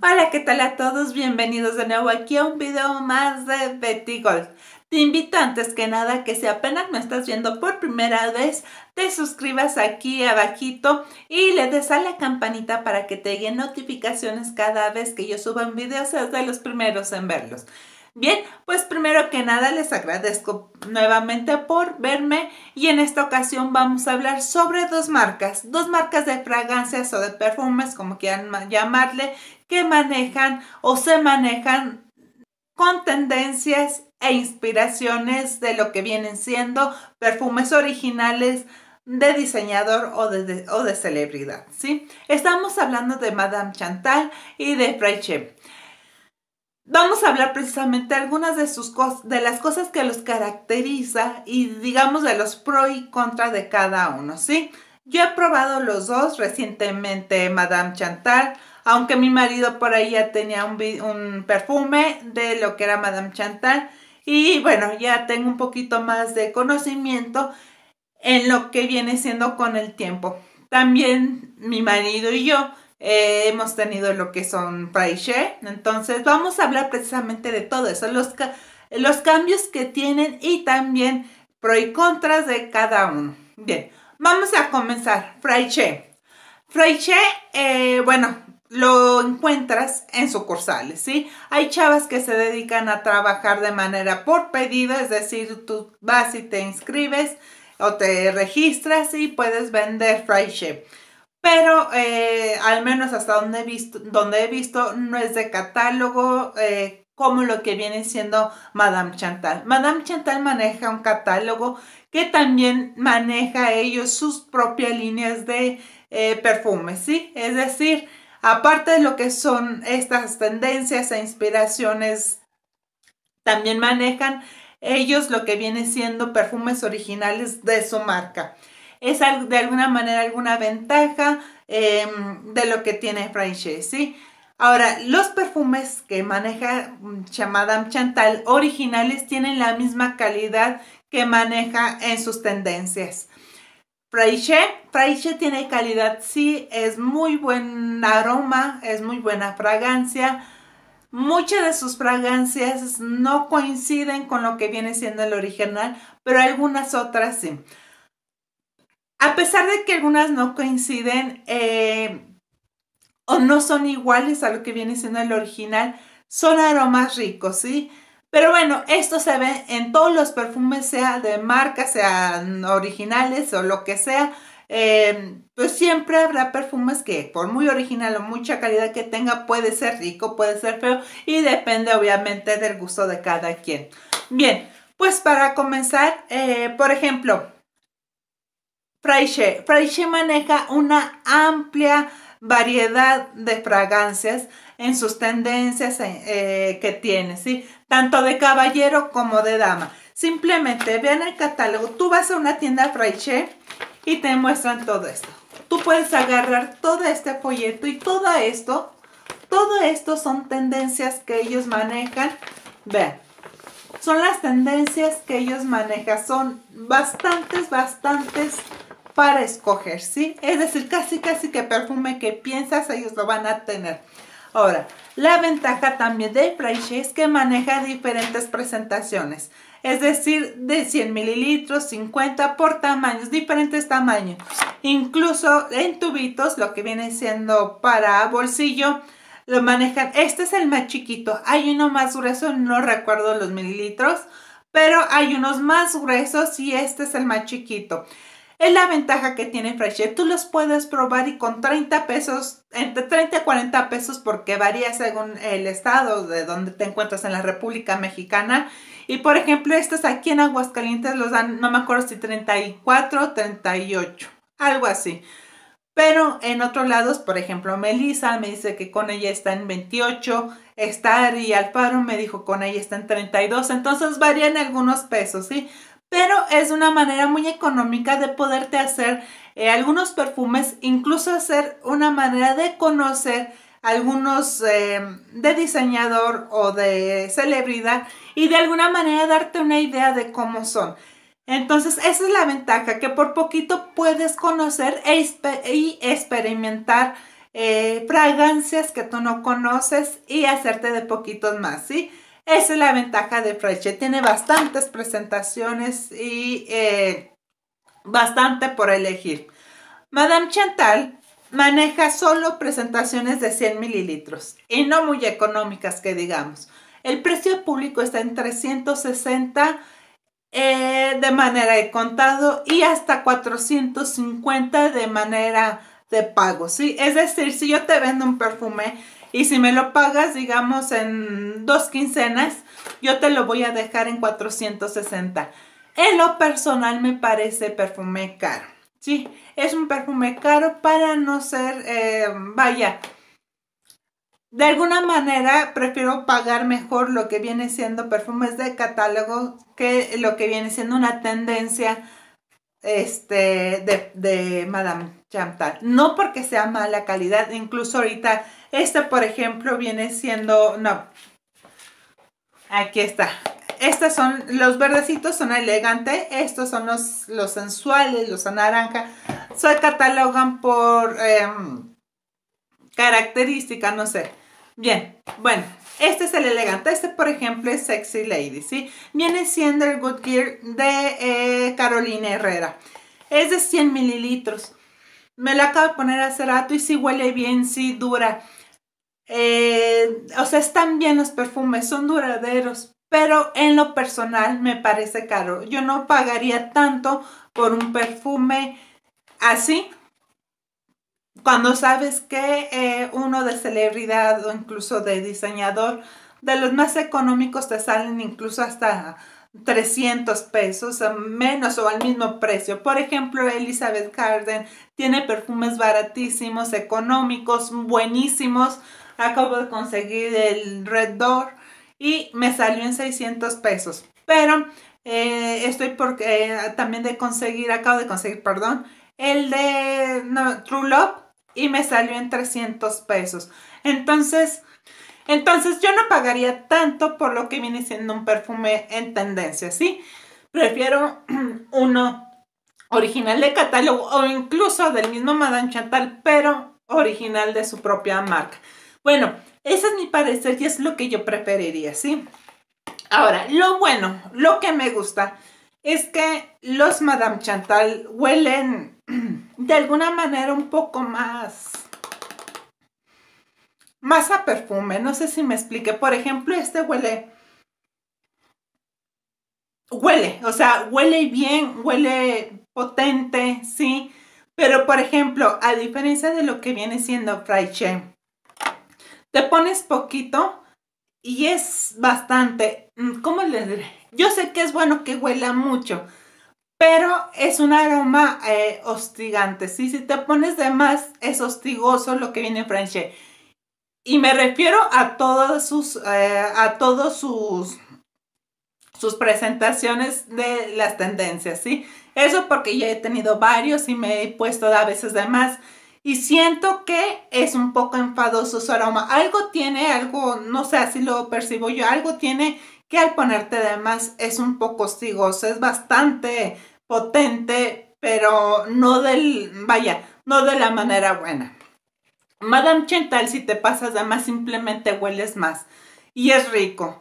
Hola, ¿qué tal a todos? Bienvenidos de nuevo aquí a un video más de Betty Gold Te invito antes que nada que si apenas me estás viendo por primera vez, te suscribas aquí abajito y le des a la campanita para que te lleguen notificaciones cada vez que yo suba un video, seas de los primeros en verlos. Bien, pues primero que nada les agradezco nuevamente por verme y en esta ocasión vamos a hablar sobre dos marcas, dos marcas de fragancias o de perfumes, como quieran llamarle, que manejan o se manejan con tendencias e inspiraciones de lo que vienen siendo perfumes originales de diseñador o de, o de celebridad, ¿sí? Estamos hablando de Madame Chantal y de Fraiche vamos a hablar precisamente algunas de, sus de las cosas que los caracteriza y digamos de los pro y contra de cada uno, ¿sí? Yo he probado los dos recientemente, Madame Chantal, aunque mi marido por ahí ya tenía un, un perfume de lo que era Madame Chantal y bueno, ya tengo un poquito más de conocimiento en lo que viene siendo con el tiempo. También mi marido y yo eh, hemos tenido lo que son Share. Entonces vamos a hablar precisamente de todo eso, los, los cambios que tienen y también pro y contras de cada uno. Bien, vamos a comenzar. Fraiche. Freiche, eh, bueno, lo encuentras en sucursales, ¿sí? Hay chavas que se dedican a trabajar de manera por pedido, es decir, tú vas y te inscribes o te registras y puedes vender Fraiche. Pero eh, al menos hasta donde he visto, donde he visto no es de catálogo eh, como lo que viene siendo Madame Chantal. Madame Chantal maneja un catálogo que también maneja ellos sus propias líneas de eh, perfumes, ¿sí? Es decir, aparte de lo que son estas tendencias e inspiraciones, también manejan ellos lo que viene siendo perfumes originales de su marca es de alguna manera alguna ventaja em, de lo que tiene Franche, ¿sí? Ahora, los perfumes que maneja mm, Madame Chantal originales tienen la misma calidad que maneja en sus tendencias. Fraiche, Fraiche tiene calidad, sí, es muy buen aroma, es muy buena fragancia. Muchas de sus fragancias no coinciden con lo que viene siendo el original, pero algunas otras sí. A pesar de que algunas no coinciden eh, o no son iguales a lo que viene siendo el original, son aromas ricos, ¿sí? Pero bueno, esto se ve en todos los perfumes, sea de marca, sean originales o lo que sea. Eh, pues siempre habrá perfumes que por muy original o mucha calidad que tenga puede ser rico, puede ser feo y depende obviamente del gusto de cada quien. Bien, pues para comenzar, eh, por ejemplo, Fraiche. Fraiche maneja una amplia variedad de fragancias en sus tendencias eh, que tiene, ¿sí? Tanto de caballero como de dama. Simplemente vean el catálogo. Tú vas a una tienda Fraiche y te muestran todo esto. Tú puedes agarrar todo este folleto y todo esto, todo esto son tendencias que ellos manejan. Vean, son las tendencias que ellos manejan. Son bastantes, bastantes para escoger, ¿sí? Es decir, casi casi que perfume que piensas ellos lo van a tener. Ahora, la ventaja también de Price es que maneja diferentes presentaciones, es decir, de 100 mililitros, 50 por tamaños, diferentes tamaños. Incluso en tubitos, lo que viene siendo para bolsillo, lo manejan. Este es el más chiquito, hay uno más grueso, no recuerdo los mililitros, pero hay unos más gruesos y este es el más chiquito. Es la ventaja que tiene Frasier, Tú los puedes probar y con 30 pesos, entre 30 y 40 pesos, porque varía según el estado de donde te encuentras en la República Mexicana. Y por ejemplo, estos aquí en Aguascalientes los dan, no me acuerdo si 34 38, algo así. Pero en otros lados, por ejemplo, Melissa me dice que con ella está en 28, Star y Alfaro me dijo con ella está en 32, entonces varían algunos pesos, ¿sí? pero es una manera muy económica de poderte hacer eh, algunos perfumes, incluso hacer una manera de conocer algunos em, de diseñador o de celebridad y de alguna manera darte una idea de cómo son. Entonces, esa es la ventaja, que por poquito puedes conocer e y experimentar eh, fragancias que tú no conoces y hacerte de poquitos más, ¿sí? Esa es la ventaja de Freche. Tiene bastantes presentaciones y eh, bastante por elegir. Madame Chantal maneja solo presentaciones de 100 mililitros y no muy económicas que digamos. El precio público está en 360 eh, de manera de contado y hasta 450 de manera de pago, ¿sí? Es decir, si yo te vendo un perfume y si me lo pagas, digamos, en dos quincenas, yo te lo voy a dejar en 460. En lo personal me parece perfume caro. Sí, es un perfume caro para no ser, eh, vaya, de alguna manera prefiero pagar mejor lo que viene siendo perfumes de catálogo que lo que viene siendo una tendencia este, de Madame no porque sea mala calidad, incluso ahorita este, por ejemplo, viene siendo, no, aquí está. Estos son, los verdecitos son elegantes, estos son los, los sensuales, los naranja. Se catalogan por características, em, característica, no sé. Bien, bueno, este es el elegante. Este, por ejemplo, es Sexy Lady, ¿sí? Viene siendo el Good Gear de eh, Carolina Herrera. Es de 100 mililitros. Me la acabo de poner hace rato y sí huele bien, sí dura. Eh, o sea, están bien los perfumes, son duraderos, pero en lo personal me parece caro. Yo no pagaría tanto por un perfume así cuando sabes que eh, uno de celebridad o incluso de diseñador, de los más económicos te salen incluso hasta 300 pesos menos o al mismo precio. Por ejemplo, Elizabeth Garden tiene perfumes baratísimos, económicos, buenísimos. Acabo de conseguir el Red Door y me salió en 600 pesos. Pero eh, estoy porque eh, también de conseguir, acabo de conseguir, perdón, el de True Love y me salió en 300 pesos. Entonces, entonces yo no pagaría tanto por lo que viene siendo un perfume en tendencia, ¿sí? Prefiero uno original de catálogo o incluso del mismo Madame Chantal, pero original de su propia marca. Bueno, ese es mi parecer y es lo que yo preferiría, ¿sí? Ahora, lo bueno, lo que me gusta es que los Madame Chantal huelen de alguna manera un poco más más a perfume. No sé si me explique. Por ejemplo, este huele. Huele, o sea, huele bien, huele potente, sí. Pero por ejemplo, a diferencia de lo que viene siendo Fry te pones poquito y es bastante. Mm, ¿Cómo les diré? Yo sé que es bueno que huela mucho, pero es un aroma eh, hostigante. ¿sí? Si te pones de más, es hostigoso lo que viene Fraiche. Y me refiero a todas sus, eh, a todos sus, sus presentaciones de las tendencias, ¿sí? Eso porque ya he tenido varios y me he puesto a veces de más. Y siento que es un poco enfadoso su aroma. Algo tiene, algo, no sé, si lo percibo yo, algo tiene que al ponerte de más es un poco hostigoso, es bastante potente, pero no del, vaya, no de la manera buena. Madame Chantal, si te pasas de más, simplemente hueles más. Y es rico.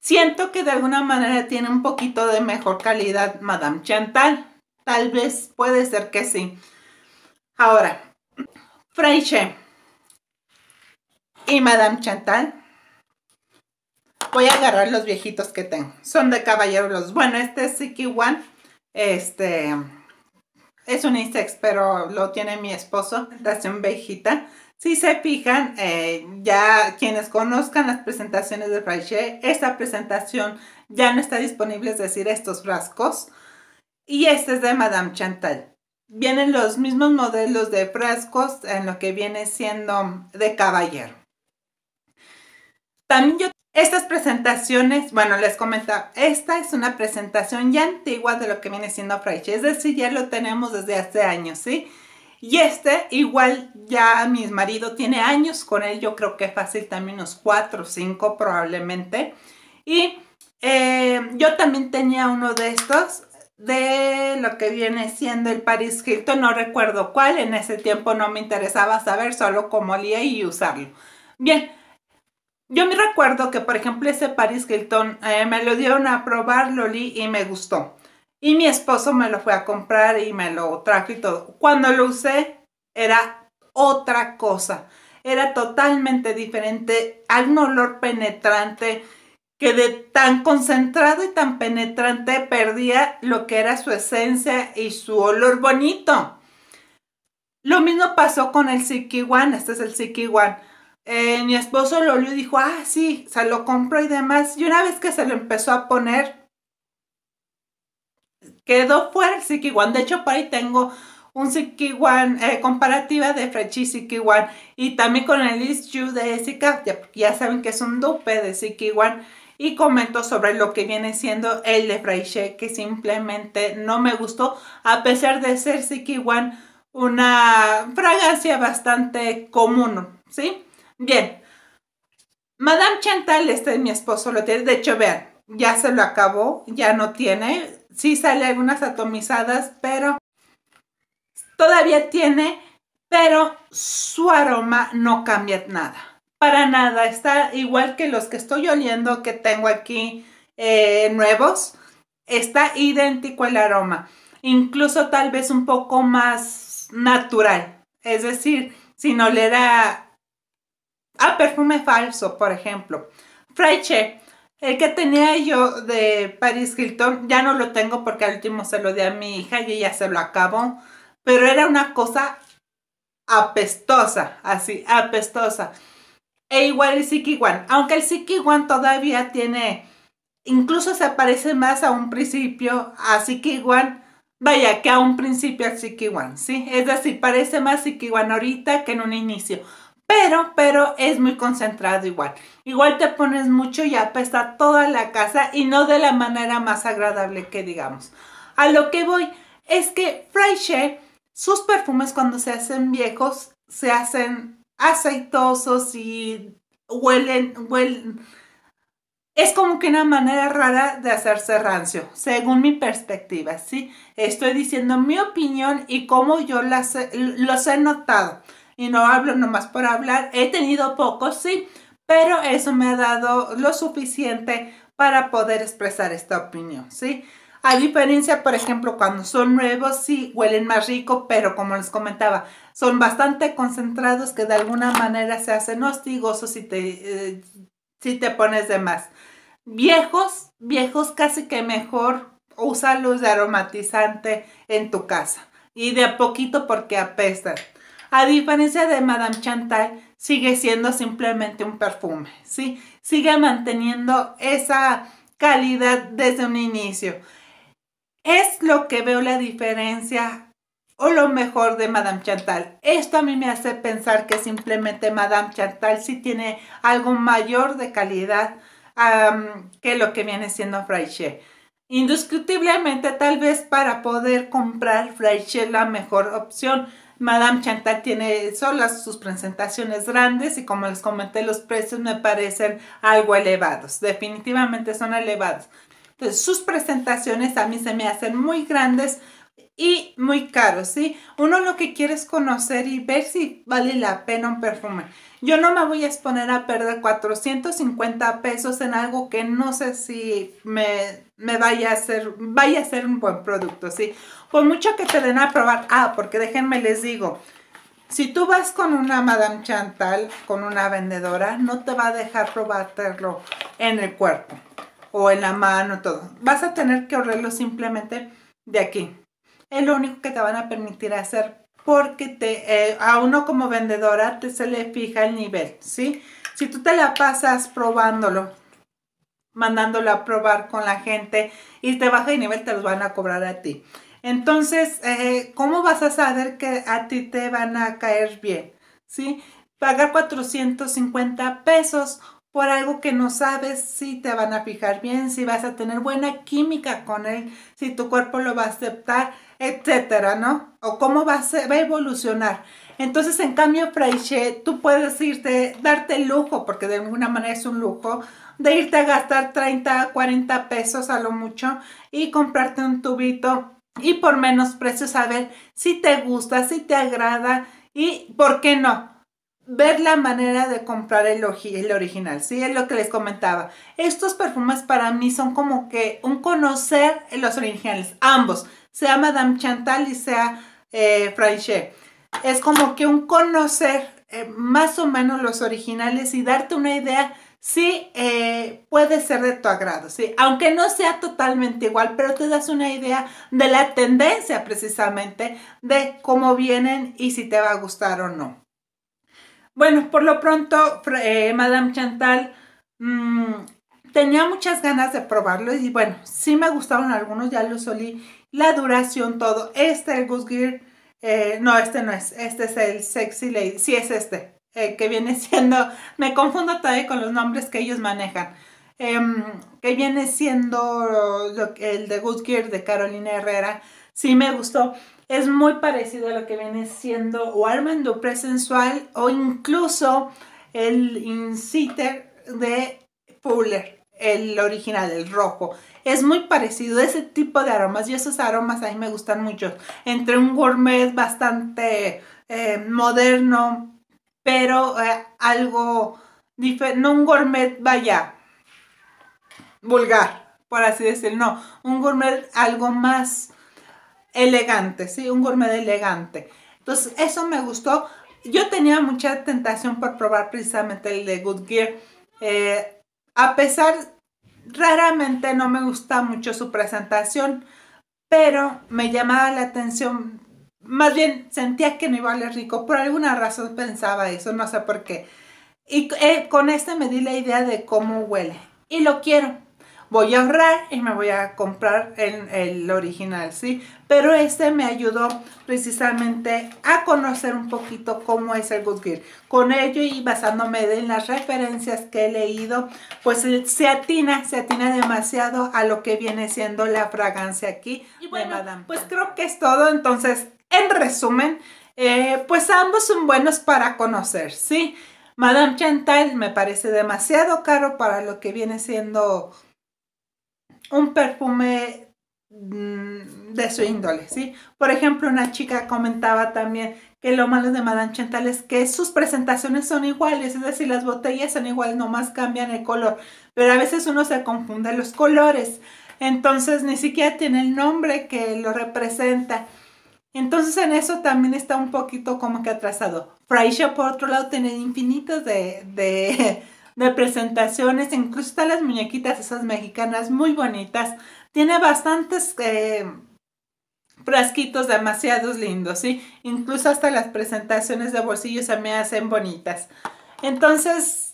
Siento que de alguna manera tiene un poquito de mejor calidad Madame Chantal. Tal vez puede ser que sí. Ahora, Freiche y Madame Chantal. Voy a agarrar los viejitos que tengo. Son de caballeros. Bueno, este es Siki One. Este, es un insex, pero lo tiene mi esposo, un Vejita. Si se fijan, eh, ya quienes conozcan las presentaciones de Fraiche, esta presentación ya no está disponible, es decir, estos frascos. Y este es de Madame Chantal. Vienen los mismos modelos de frascos en lo que viene siendo de caballero. También yo estas presentaciones, bueno, les comentaba, esta es una presentación ya antigua de lo que viene siendo Freyche, es decir, ya lo tenemos desde hace años, ¿sí? Y este, igual ya mi marido tiene años con él, yo creo que es fácil también unos 4 o 5 probablemente. Y eh, yo también tenía uno de estos, de lo que viene siendo el Paris Hilton, no recuerdo cuál, en ese tiempo no me interesaba saber, solo cómo olía y usarlo. Bien, yo me recuerdo que, por ejemplo, ese Paris Hilton eh, me lo dieron a probar, lo y me gustó. Y mi esposo me lo fue a comprar y me lo trajo y todo. Cuando lo usé, era otra cosa. Era totalmente diferente, al un olor penetrante que de tan concentrado y tan penetrante perdía lo que era su esencia y su olor bonito. Lo mismo pasó con el Siki One, este es el Siki One. Eh, mi esposo lo vio y dijo, ah, sí, se lo compro y demás. Y una vez que se lo empezó a poner, quedó fuera el One. De hecho, por ahí tengo un Siki One eh, comparativa de Frenchy Siki One y también con el East You de Sika. Ya, saben que es un dupe de Siki One. Y comento sobre lo que viene siendo el de Frechie, que simplemente no me gustó, a pesar de ser Siki One una fragancia bastante común, ¿sí? Bien. Madame Chantal, este es mi esposo, lo tiene. De hecho, vean, ya se lo acabó, ya no tiene. Sí sale algunas atomizadas, pero todavía tiene, pero su aroma no cambia nada. Para nada, está igual que los que estoy oliendo que tengo aquí eh, nuevos. Está idéntico el aroma, incluso tal vez un poco más natural. Es decir, si no le a Ah, perfume falso, por ejemplo. Freiche, el que tenía yo de Paris Hilton, ya no lo tengo porque al último se lo di a mi hija y ella se lo acabó. Pero era una cosa apestosa, así, apestosa. E igual el Siki aunque el Siki One todavía tiene, incluso se parece más a un principio a Siki One, vaya que a un principio al Siki One, ¿sí? Es decir, parece más Siki ahorita que en un inicio pero, pero es muy concentrado igual. Igual te pones mucho y apesta toda la casa y no de la manera más agradable que digamos. A lo que voy es que Fraiche, sus perfumes cuando se hacen viejos, se hacen aceitosos y huelen, huelen. Es como que una manera rara de hacerse rancio, según mi perspectiva, ¿sí? Estoy diciendo mi opinión y cómo yo las, los he notado y no hablo nomás por hablar. He tenido pocos, sí, pero eso me ha dado lo suficiente para poder expresar esta opinión, ¿sí? A diferencia, por ejemplo, cuando son nuevos, sí, huelen más rico, pero como les comentaba, son bastante concentrados que de alguna manera se hacen hostigosos si te, eh, si te pones de más. Viejos, viejos casi que mejor usa luz de aromatizante en tu casa. Y de a poquito porque apestan. A diferencia de Madame Chantal, sigue siendo simplemente un perfume, ¿sí? Sigue manteniendo esa calidad desde un inicio. Es lo que veo la diferencia o lo mejor de Madame Chantal. Esto a mí me hace pensar que simplemente Madame Chantal sí tiene algo mayor de calidad que lo que viene siendo Fraiche. Indiscutiblemente, tal vez para poder comprar Fraiche la mejor opción, Madame Chantal tiene solo sus presentaciones grandes y como les comenté, los precios me parecen algo elevados. Definitivamente son elevados. Entonces, sus presentaciones a mí se me hacen muy grandes y muy caro, ¿sí? Uno lo que quiere es conocer y ver si vale la pena un perfume. Yo no me voy a exponer a perder 450 pesos en algo que no sé si me, vaya, a ser, vaya a ser un buen producto, ¿sí? Por mucho que te den a probar, ah, porque déjenme les digo, si tú vas con una Madame Chantal, con una vendedora, no te va a dejar probarlo en el cuerpo o en la mano, todo. Vas a tener que olerlo simplemente de aquí, es lo único que te van a permitir hacer porque te, eh, a uno como vendedora te se le fija el nivel, ¿sí? Si tú te la pasas probándolo, mandándolo a probar con la gente y te baja de nivel, te los van a cobrar a ti. Entonces, eh, ¿cómo vas a saber que a ti te van a caer bien? ¿Sí? Pagar 450 pesos por algo que no sabes si te van a fijar bien, si vas a tener buena química con él, si tu cuerpo lo va a aceptar, etcétera, ¿no? O cómo va a, evolucionar. Entonces, en cambio, Fraiche, tú puedes irte, darte el lujo, porque de alguna manera es un lujo, de irte a gastar 30, 40 pesos a lo mucho y comprarte un tubito y por menos precio saber si te gusta, si te agrada y por qué no ver la manera de comprar el, original, ¿sí? Es lo que les comentaba. Estos perfumes para mí son como que un conocer los originales, ambos, sea Madame Chantal y sea eh, Franchet. Es como que un conocer eh, más o menos los originales y darte una idea si eh, puede ser de tu agrado, ¿sí? Aunque no sea totalmente igual, pero te das una idea de la tendencia precisamente de cómo vienen y si te va a gustar o no. Bueno, por lo pronto, eh, Madame Chantal mm, tenía muchas ganas de probarlo y bueno, sí me gustaron algunos, ya los olí. La duración, todo. Este, el Goose Gear, eh, no, este no es. Este es el Sexy Lady. Sí, es este, eh, que viene siendo, me confundo todavía con los nombres que ellos manejan. Em, que viene siendo el de Goose Gear de Carolina Herrera. Sí me gustó es muy parecido a lo que viene siendo o armando presensual o incluso el Inciter de Fuller, el original, el rojo. Es muy parecido a ese tipo de aromas y esos aromas a mí me gustan mucho. Entre un gourmet bastante eh, moderno, pero eh, algo diferente, no un gourmet vaya vulgar, por así decirlo, no, un gourmet algo más elegante, sí, un gourmet elegante. Entonces, eso me gustó. Yo tenía mucha tentación por probar precisamente el de Good Gear. Eh, a pesar, raramente no me gusta mucho su presentación, pero me llamaba la atención. Más bien sentía que no iba a leer rico. Por alguna razón pensaba eso, no sé por qué. Y eh, con este me di la idea de cómo huele. Y lo quiero voy a ahorrar y me voy a comprar el, original, ¿sí? Pero este me ayudó precisamente a conocer un poquito cómo es el Goodgear. Con ello y basándome en las referencias que he leído, pues eh, se atina, se atina demasiado a lo que viene siendo la fragancia aquí y bueno, de Madame Pues creo que es todo, entonces, en resumen, eh, pues ambos son buenos para conocer, ¿sí? Madame Chantal me parece demasiado caro para lo que viene siendo un perfume mm, de su índole, ¿sí? Por ejemplo, una chica comentaba también que lo malo de Madame Chantal es que sus presentaciones son iguales, es decir, las botellas son iguales, nomás cambian el color, pero a veces uno se confunde los colores, entonces ni siquiera tiene el nombre que lo representa. Entonces en eso también está un poquito como que atrasado. Fraisha, por otro lado, tiene infinitos de, de de presentaciones, incluso están las muñequitas esas mexicanas muy bonitas. Tiene bastantes eh, frasquitos demasiados lindos, ¿sí? Incluso hasta las presentaciones de bolsillos se me hacen bonitas. Entonces,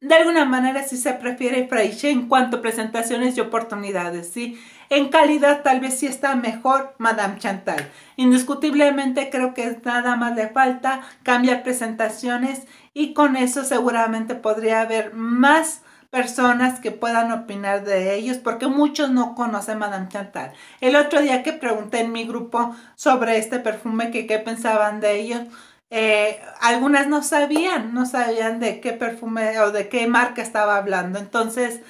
de alguna manera si se prefiere Fraiche en cuanto a presentaciones y oportunidades, ¿sí? En calidad tal vez sí está mejor Madame Chantal. Indiscutiblemente creo que nada más le falta cambiar presentaciones y con eso seguramente podría haber más personas que puedan opinar de ellos porque muchos no conocen Madame Chantal. El otro día que pregunté en mi grupo sobre este perfume que qué pensaban de ellos, eh, algunas no sabían, no sabían de qué perfume o de qué marca estaba hablando. Entonces,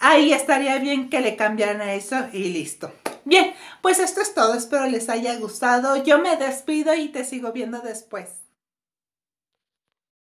ahí estaría bien que le cambiaran eso y listo. Bien, pues esto es todo. Espero les haya gustado. Yo me despido y te sigo viendo después.